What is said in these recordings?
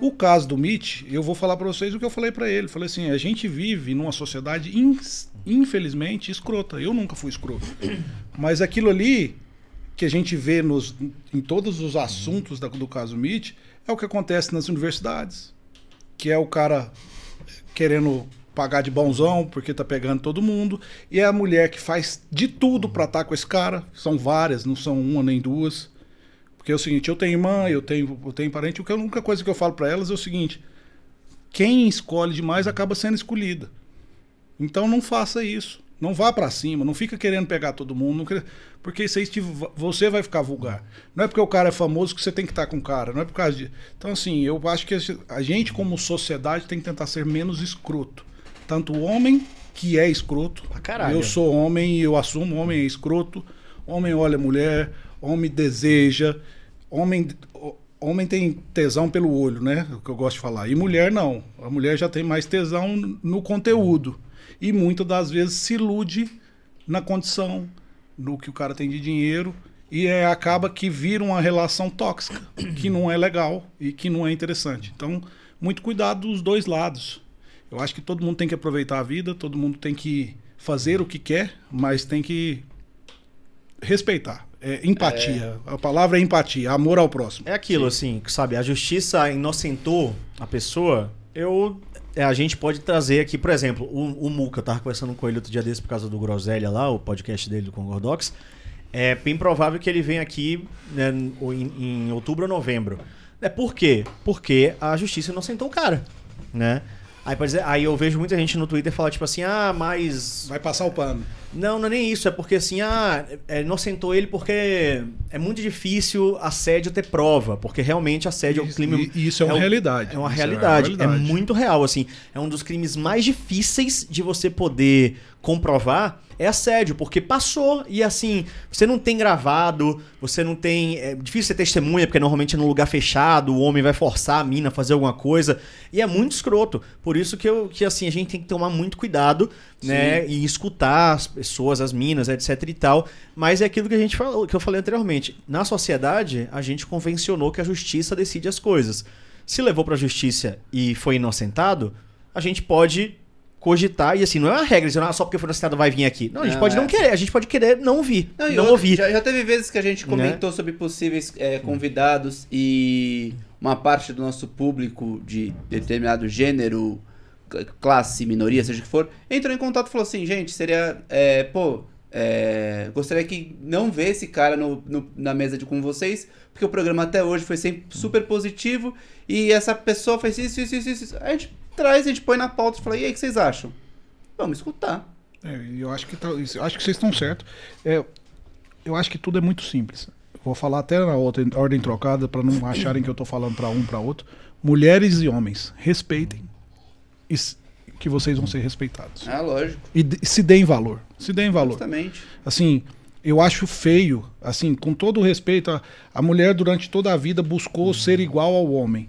O caso do Mitch, eu vou falar para vocês o que eu falei para ele. falei assim, a gente vive numa sociedade infelizmente escrota. Eu nunca fui escroto. Mas aquilo ali que a gente vê nos, em todos os assuntos da, do caso Mitch é o que acontece nas universidades, que é o cara querendo pagar de bonzão porque tá pegando todo mundo e é a mulher que faz de tudo para estar tá com esse cara. São várias, não são uma nem duas. Porque é o seguinte, eu tenho irmã, eu tenho, eu tenho parente, a única coisa que eu falo para elas é o seguinte: quem escolhe demais acaba sendo escolhida. Então não faça isso. Não vá para cima, não fica querendo pegar todo mundo, quer... porque isso aí você vai ficar vulgar. Não é porque o cara é famoso que você tem que estar tá com o cara, não é por causa de. Então, assim, eu acho que a gente, como sociedade, tem que tentar ser menos escroto. Tanto o homem, que é escroto. Ah, eu sou homem e eu assumo, homem é escroto. Homem olha mulher, homem deseja, homem homem tem tesão pelo olho, né? É o que eu gosto de falar. E mulher não. A mulher já tem mais tesão no conteúdo. E muitas das vezes se ilude na condição, no que o cara tem de dinheiro. E é, acaba que vira uma relação tóxica, que não é legal e que não é interessante. Então, muito cuidado dos dois lados. Eu acho que todo mundo tem que aproveitar a vida, todo mundo tem que fazer o que quer, mas tem que respeitar. É, empatia. É... A palavra é empatia, amor ao próximo. É aquilo, Sim. assim, sabe? A justiça inocentou a pessoa. Eu. É, a gente pode trazer aqui, por exemplo, o, o Muca, eu tava conversando com ele outro dia desse por causa do Groselha lá, o podcast dele do Concordox. É bem provável que ele venha aqui né, em, em outubro ou novembro. É por quê? Porque a justiça inocentou o cara, né? Aí, dizer, aí eu vejo muita gente no Twitter falar, tipo assim, ah, mas. Vai passar o pano. Não, não é nem isso. É porque assim, ah, é, inocentou ele porque é muito difícil assédio ter prova. Porque realmente assédio isso, é um crime. E isso é, é, é, é uma realidade. É uma realidade. É, uma realidade. é muito real, assim. É um dos crimes mais difíceis de você poder comprovar é assédio, porque passou e assim, você não tem gravado, você não tem. É difícil ser testemunha, porque normalmente é num lugar fechado, o homem vai forçar a mina a fazer alguma coisa. E é muito escroto. Por isso que, eu, que assim, a gente tem que tomar muito cuidado, né, Sim. né? E escutar as pessoas, as minas, etc e tal. Mas é aquilo que a gente falou, que eu falei anteriormente. Na sociedade, a gente convencionou que a justiça decide as coisas. Se levou pra justiça e foi inocentado, a gente pode cogitar. E assim, não é uma regra, dizer, ah, só porque foi anunciado vai vir aqui. Não, a gente não, pode é. não querer, a gente pode querer não vir, não, não outra, ouvir. Já, já, teve vezes que a gente né? comentou né? sobre possíveis é, convidados e uma parte do nosso público de determinado gênero, classe, minoria, seja o que for, entrou em contato e falou assim, gente, seria, é, pô... É, gostaria que não vê esse cara no, no, na mesa de com vocês, porque o programa até hoje foi sempre super positivo e essa pessoa fez isso, isso, isso, isso. A gente traz, a gente põe na pauta e fala, e aí, o que vocês acham? Vamos escutar. É, eu acho que, tá, acho que vocês estão certos. É, eu acho que tudo é muito simples. Vou falar até na outra, ordem trocada, para não acharem que eu estou falando para um, para outro. Mulheres e homens, respeitem que vocês vão ser respeitados. Ah, lógico. E se deem valor. Se deem valor. Justamente. Assim, eu acho feio, assim, com todo respeito, a, a mulher durante toda a vida buscou uhum. ser igual ao homem.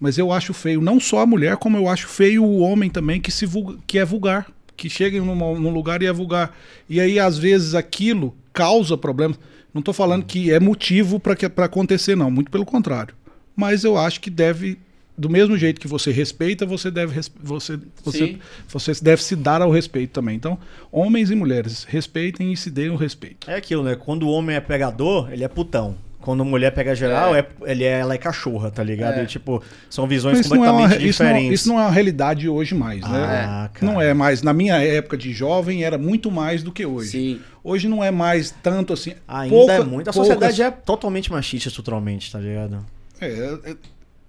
Mas eu acho feio não só a mulher, como eu acho feio o homem também que, se vulga, que é vulgar. Que chega num, num lugar e é vulgar. E aí, às vezes, aquilo causa problemas. Não estou falando que é motivo para acontecer, não. Muito pelo contrário. Mas eu acho que deve do mesmo jeito que você respeita, você deve você você, você deve se dar ao respeito também. Então, homens e mulheres, respeitem e se deem o respeito. É aquilo, né? Quando o homem é pegador, ele é putão. Quando mulher pega geral, é. é ele é, ela é cachorra, tá ligado? É. E, tipo, são visões isso é completamente não é uma, diferentes. Isso não, isso não, é uma realidade hoje mais, né? Ah, é. não é mais. Na minha época de jovem era muito mais do que hoje. Sim. Hoje não é mais tanto assim. Ainda é pouca, é muito. A sociedade poucas... é totalmente machista estruturalmente, tá ligado? É,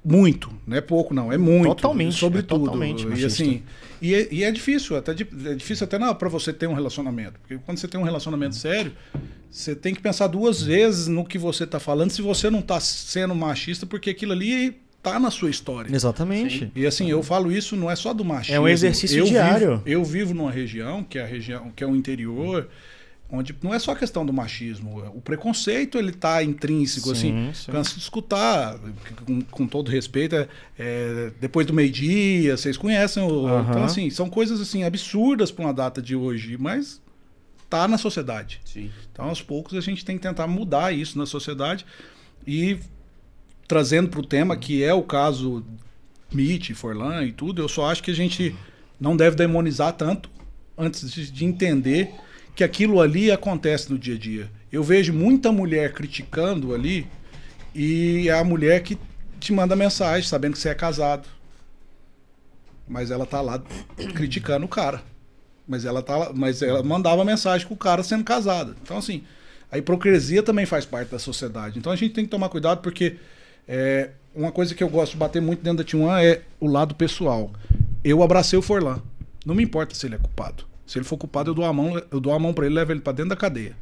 muito, não é pouco não, é muito. Totalmente. É Sobretudo. É totalmente e assim, e é, e é, difícil, até é difícil até para você ter um relacionamento, porque quando você tem um relacionamento sério, você tem que pensar duas vezes no que você está falando, se você não está sendo machista, porque aquilo ali tá na sua história. Exatamente. Sim. E assim, eu falo isso não é só do machismo. É um exercício eu diário. Vivo, eu vivo numa região, que é a região, que é o interior, hum onde não é só questão do machismo, é o preconceito ele está intrínseco, sim, assim, sim. canso de escutar, com, com todo respeito, é, é, depois do meio-dia, vocês conhecem, o, uh -huh. então assim, são coisas assim absurdas para uma data de hoje, mas tá na sociedade. Sim. Então aos poucos a gente tem que tentar mudar isso na sociedade e trazendo para o tema que é o caso mit, Forlan e tudo, eu só acho que a gente não deve demonizar tanto antes de entender que aquilo ali acontece no dia a dia. Eu vejo muita mulher criticando ali e é a mulher que te manda mensagem sabendo que você é casado. Mas ela tá lá criticando o cara. Mas ela tá lá, mas ela mandava mensagem com o cara sendo casada. Então assim, a hipocrisia também faz parte da sociedade. Então a gente tem que tomar cuidado porque é, uma coisa que eu gosto de bater muito dentro da T1 é o lado pessoal. Eu abracei o Forlan. Não me importa se ele é culpado. Se ele for culpado, eu dou a mão, eu dou a mão para ele, levo ele para dentro da cadeia.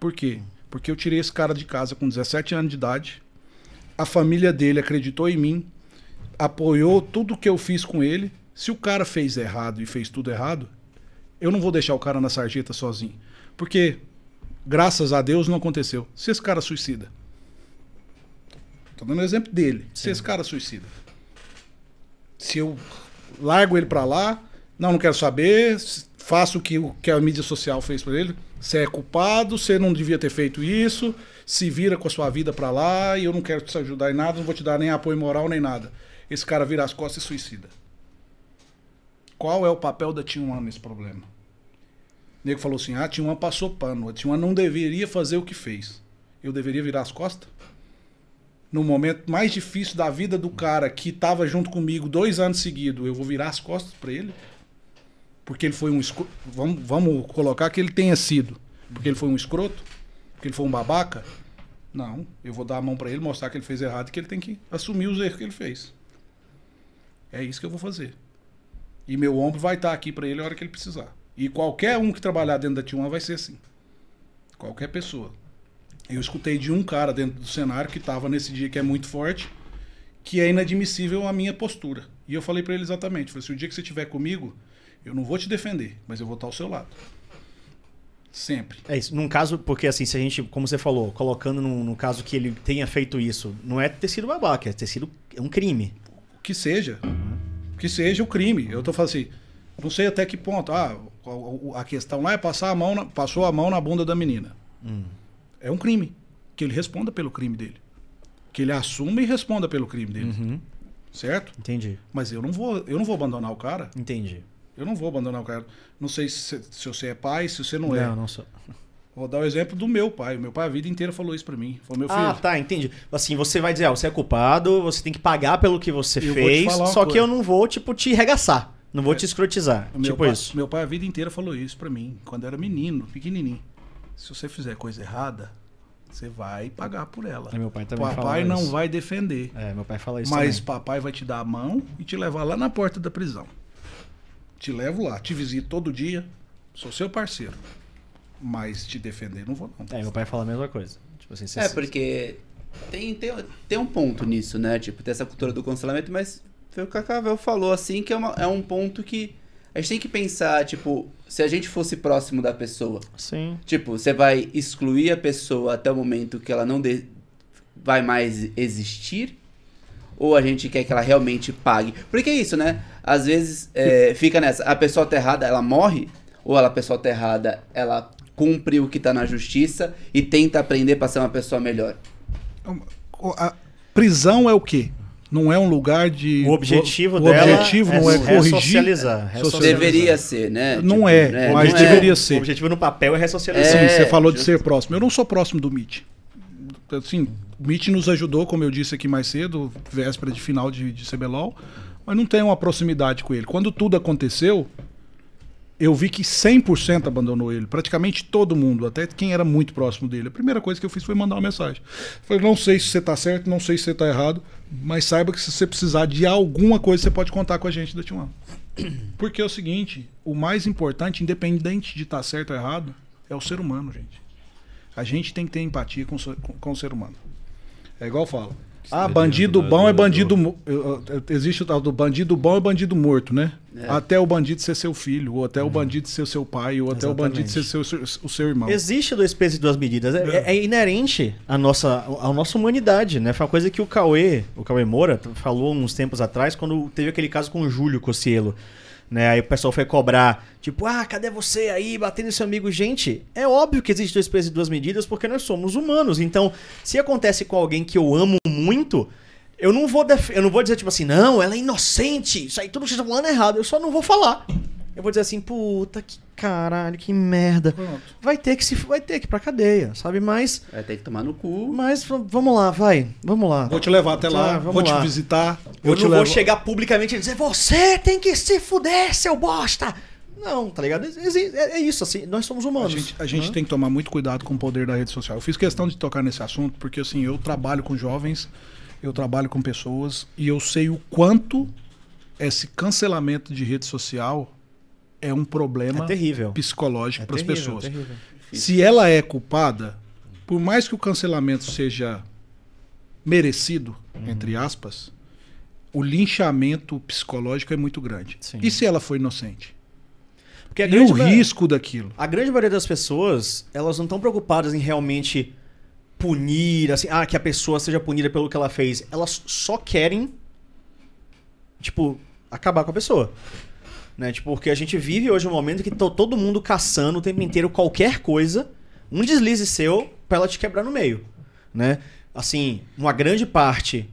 Por quê? Porque eu tirei esse cara de casa com 17 anos de idade. A família dele acreditou em mim, apoiou tudo que eu fiz com ele. Se o cara fez errado e fez tudo errado, eu não vou deixar o cara na sarjeta sozinho. Porque, graças a Deus, não aconteceu. Se esse cara suicida. Tô dando o exemplo dele. Se Sim. esse cara suicida. Se eu largo ele para lá, não, não quero saber. Faça o que, o que a mídia social fez para ele. Você é culpado, você não devia ter feito isso. Se vira com a sua vida para lá e eu não quero te ajudar em nada, não vou te dar nem apoio moral nem nada. Esse cara vira as costas e suicida. Qual é o papel da Tinhuan nesse problema? O nego falou assim: ah, a Tinhuan passou pano, a Tinhuan não deveria fazer o que fez. Eu deveria virar as costas? no momento mais difícil da vida do cara que estava junto comigo dois anos seguidos, eu vou virar as costas para ele? porque ele foi um escroto. Vamos, vamos colocar que ele tenha sido. Porque ele foi um escroto? Porque ele foi um babaca? Não. Eu vou dar a mão para ele, mostrar que ele fez errado e que ele tem que assumir os erros que ele fez. É isso que eu vou fazer. E meu ombro vai estar tá aqui para ele a hora que ele precisar. E qualquer um que trabalhar dentro da T1 vai ser assim. Qualquer pessoa. Eu escutei de um cara dentro do cenário que estava nesse dia que é muito forte, que é inadmissível a minha postura. E eu falei para ele exatamente, falei, se assim, o dia que você estiver comigo, eu não vou te defender, mas eu vou estar ao seu lado. Sempre. É isso. Num caso, porque assim, se a gente, como você falou, colocando num, caso que ele tenha feito isso, não é ter sido babaca, é ter sido um crime. Que seja. Que seja o crime. Eu tô falando assim, não sei até que ponto. Ah, a questão lá é passar a mão, na, passou a mão na bunda da menina. Hum. É um crime. Que ele responda pelo crime dele. Que ele assuma e responda pelo crime dele. Uhum. Certo? Entendi. Mas eu não vou, eu não vou abandonar o cara. Entendi. Eu não vou abandonar o cara. Não sei se, se você é pai, se você não, não é. Não, não sou. Vou dar o exemplo do meu pai. Meu pai a vida inteira falou isso para mim. meu ah, filho. Ah, tá, entendi. Assim, você vai dizer, ah, você é culpado, você tem que pagar pelo que você eu fez, só coisa. que eu não vou, tipo, te regaçar. Não vou é, te escrotizar. Tipo pai, isso. Meu pai a vida inteira falou isso para mim, quando eu era menino, pequenininho. Se você fizer coisa errada, você vai pagar por ela. E é, meu pai também Papai não isso. vai defender. É, meu pai fala isso. Mas também. papai vai te dar a mão e te levar lá na porta da prisão. Te levo lá, te visito todo dia, sou seu parceiro. Mas te defender não vou, não. É, meu pai fala a mesma coisa. Tipo assim, é, porque tem, tem, tem um ponto nisso, né? Tipo, tem essa cultura do cancelamento, mas foi o que a Cavel falou, assim, que é, uma, é um ponto que a gente tem que pensar, tipo, se a gente fosse próximo da pessoa. Sim. Tipo, você vai excluir a pessoa até o momento que ela não de... vai mais existir? ou a gente quer que ela realmente pague. Porque é isso, né? Às vezes é, fica nessa, a pessoa tá errada, ela morre, ou ela, a pessoa tá errada, ela cumpre o que tá na justiça e tenta aprender para ser uma pessoa melhor. A prisão é o quê? Não é um lugar de. O objetivo o, dela. objetivo é, não é, é corrigir. Ressocializar, é ressocializar. Deveria ser, né? Não tipo, é, né? mas não é. deveria é. ser. O objetivo no papel é ressocializar. Sim, você falou justo. de ser próximo. Eu não sou próximo do MIT. Assim, MIT nos ajudou, como eu disse aqui mais cedo, véspera de final de, de CBLOL, mas não tem uma proximidade com ele. Quando tudo aconteceu, eu vi que 100% abandonou ele. Praticamente todo mundo, até quem era muito próximo dele. A primeira coisa que eu fiz foi mandar uma mensagem. Falei, não sei se você está certo, não sei se você está errado, mas saiba que se você precisar de alguma coisa, você pode contar com a gente da Timão. Porque é o seguinte, o mais importante, independente de estar tá certo ou errado, é o ser humano, gente. A gente tem que ter empatia com, com o ser humano. É igual eu falo. Ah, bandido né? bom é bandido. Existe o tal do bandido bom é bandido morto, né? É. Até o bandido ser seu filho, ou até o hum. bandido ser seu pai, ou até o bandido ser seu, o seu irmão. Existe dois pesos e duas medidas. É, é, é, inerente à nossa, à nossa humanidade, né? Foi uma coisa que o Cauê, o Cauê Moura, falou uns tempos atrás, quando teve aquele caso com o Júlio Cocielo. Né? Aí o pessoal foi cobrar, tipo, ah, cadê você aí batendo seu amigo? Gente, é óbvio que existe dois pesos e duas medidas porque nós somos humanos. Então, se acontece com alguém que eu amo muito, eu não vou, eu não vou dizer, tipo assim, não, ela é inocente, isso aí tudo que você estão falando é errado. Eu só não vou falar eu vou dizer assim, puta que caralho, que merda. Pronto. Vai ter que se vai ter que ir pra cadeia, sabe? Mas vai é, ter que tomar no cu. Mas vamos lá, vai. Vamos lá. Vou te levar até tá, lá, lá vou lá. te visitar. Eu te não levo. vou chegar publicamente e dizer: "Você tem que se fuder, seu bosta". Não, tá ligado? É, é, isso, assim, nós somos humanos. A gente, a gente uhum. tem que tomar muito cuidado com o poder da rede social. Eu fiz questão de tocar nesse assunto, porque assim, eu trabalho com jovens, eu trabalho com pessoas, e eu sei o quanto esse cancelamento de rede social é um problema é terrível. psicológico é para as pessoas. É Se ela é culpada, por mais que o cancelamento seja merecido, uhum. entre aspas, o linchamento psicológico é muito grande. Sim. E se ela for inocente? Porque e o risco daquilo? A grande maioria das pessoas, elas não estão preocupadas em realmente punir, assim, ah, que a pessoa seja punida pelo que ela fez. Elas só querem, tipo, acabar com a pessoa. Né? Tipo, porque a gente vive hoje um momento que todo mundo caçando o tempo inteiro qualquer coisa, um deslize seu pra ela te quebrar no meio. Né? Assim, uma grande parte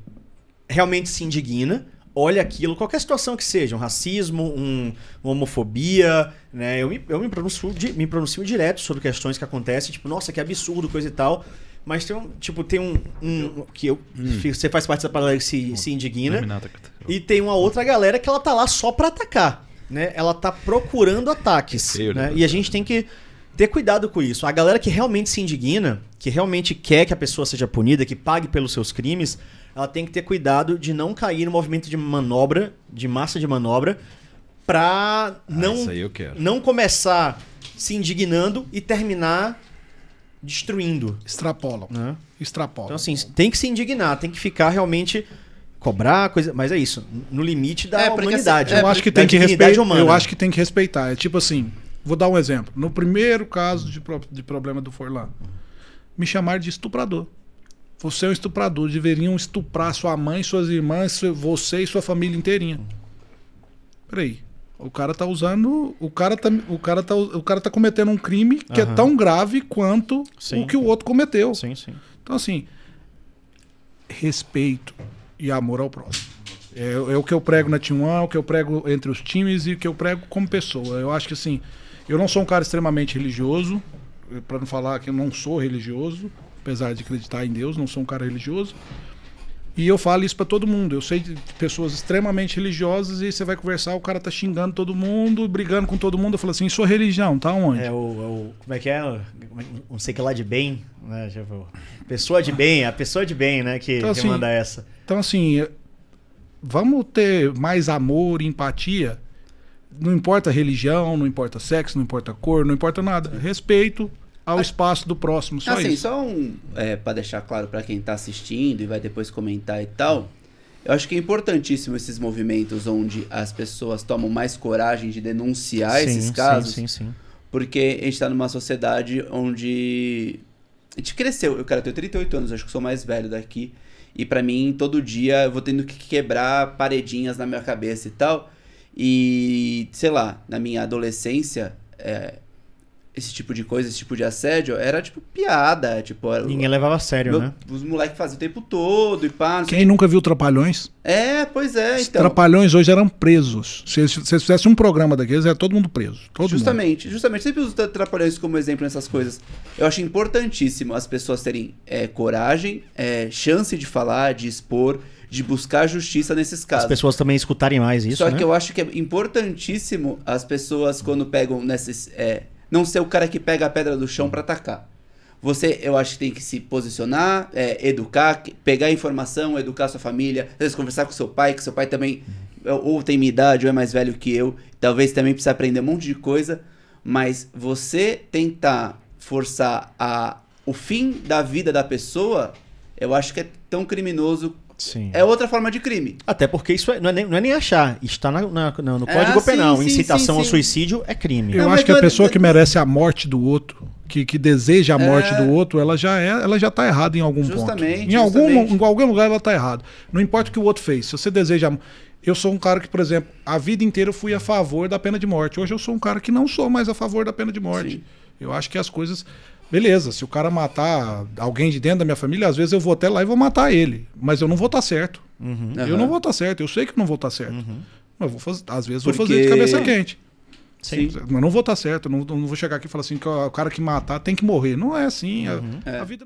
realmente se indigna, olha aquilo, qualquer situação que seja, um racismo, um, uma homofobia, né? Eu, me, eu me, pronuncio, me pronuncio direto sobre questões que acontecem, tipo, nossa, que absurdo, coisa e tal. Mas tem um, tipo, tem um, um que eu, hum. você faz parte da palavra que se, se indigna. É e tem uma outra galera que ela tá lá só pra atacar né, ela tá procurando ataques. É né? né? E a gente tem que ter cuidado com isso. A galera que realmente se indigna, que realmente quer que a pessoa seja punida, que pague pelos seus crimes, ela tem que ter cuidado de não cair no movimento de manobra, de massa de manobra, pra ah, não, não começar se indignando e terminar destruindo. Extrapolam. Né? Extrapolam. Então, assim, tem que se indignar, tem que ficar realmente cobrar coisa, mas é isso, no limite da é, humanidade. Essa, assim, é, eu é, acho que tem que respeitar, humana. eu acho que tem que respeitar. É tipo assim, vou dar um exemplo. No primeiro caso de, de problema do Forlan, me chamar de estuprador. Você é um estuprador, deveriam estuprar sua mãe, suas irmãs, você e sua família inteirinha. Peraí, o cara tá usando. O cara tá, o cara tá, o cara tá cometendo um crime que uhum. é tão grave quanto sim. o que o outro cometeu. Sim, sim. Então, assim, respeito e amor ao próximo. É, é o que eu prego na Team One, é o que eu prego entre os times e o que eu prego como pessoa. Eu acho que assim, eu não sou um cara extremamente religioso, para não falar que eu não sou religioso, apesar de acreditar em Deus, não sou um cara religioso. E eu falo isso para todo mundo. Eu sei de pessoas extremamente religiosas e você vai conversar, o cara tá xingando todo mundo, brigando com todo mundo. Eu falo assim, sua religião tá onde? É o, é o como é que é? Não sei que lá de bem, né? vou pessoa de bem, a pessoa de bem, né? Que, então, que assim, manda essa. Então assim, vamos ter mais amor, empatia. Não importa religião, não importa sexo, não importa cor, não importa nada. Respeito ao espaço do próximo. Só assim, isso. só um, é, para deixar claro para quem está assistindo e vai depois comentar e tal. Eu acho que é importantíssimo esses movimentos onde as pessoas tomam mais coragem de denunciar sim, esses casos. Sim, sim, sim. Porque a gente está numa sociedade onde. A gente cresceu. Eu, cara, eu tenho 38 anos, acho que sou mais velho daqui. E para mim, todo dia eu vou tendo que quebrar paredinhas na minha cabeça e tal. E, sei lá, na minha adolescência, é, esse tipo de coisa, esse tipo de assédio, era tipo piada. Tipo, era, Ninguém levava a sério, meu, né? Os moleques faziam o tempo todo e pá. Quem nunca viu Trapalhões? É, pois é. Os então. Trapalhões hoje eram presos. Se eles, se eles fizessem um programa daqueles, era todo mundo preso. Todo justamente, mundo. justamente. Sempre uso Trapalhões como exemplo nessas coisas. Eu acho importantíssimo as pessoas terem é, coragem, é, chance de falar, de expor de buscar justiça nesses casos. As pessoas também escutarem mais isso. Só né? que eu acho que é importantíssimo as pessoas, quando pegam nesses, é, não ser o cara que pega a pedra do chão para atacar. Você, eu acho que tem que se posicionar, é, educar, pegar informação, educar sua família, às vezes conversar com seu pai, que seu pai também é, ou tem minha idade ou é mais velho que eu, talvez também precise aprender um monte de coisa, mas você tentar forçar a, o fim da vida da pessoa, eu acho que é tão criminoso Sim. É outra forma de crime. Até porque isso é, não, é nem, não, é nem, achar, está na, na, no ah, Código é, Penal. Sim, Incitação sim, ao suicídio é crime. Eu não, acho que a pessoa que merece a morte do outro, que, que deseja a morte do é. outro, ela já é, ela já está errada em algum justamente, ponto. Em justamente. algum, em algum lugar ela está errada. Não importa o que o outro fez. Se você deseja eu sou um cara que, por exemplo, a vida inteira eu fui a favor da pena de morte. Hoje eu sou um cara que não sou mais a favor da pena de morte. Sim. Eu acho que as coisas Beleza, se o cara matar alguém de dentro da minha família, às vezes eu vou até lá e vou matar ele. Mas eu não vou estar tá certo. Uhum. Eu uhum. não vou estar tá certo. Eu sei que não vou estar tá certo. Uhum. Mas vou fazer, às vezes Porque... vou fazer de cabeça quente. Sim. Mas não vou estar certo. Não, não vou chegar aqui e falar assim que o cara que matar tem que morrer. Não é assim. A, uhum. a é. vida.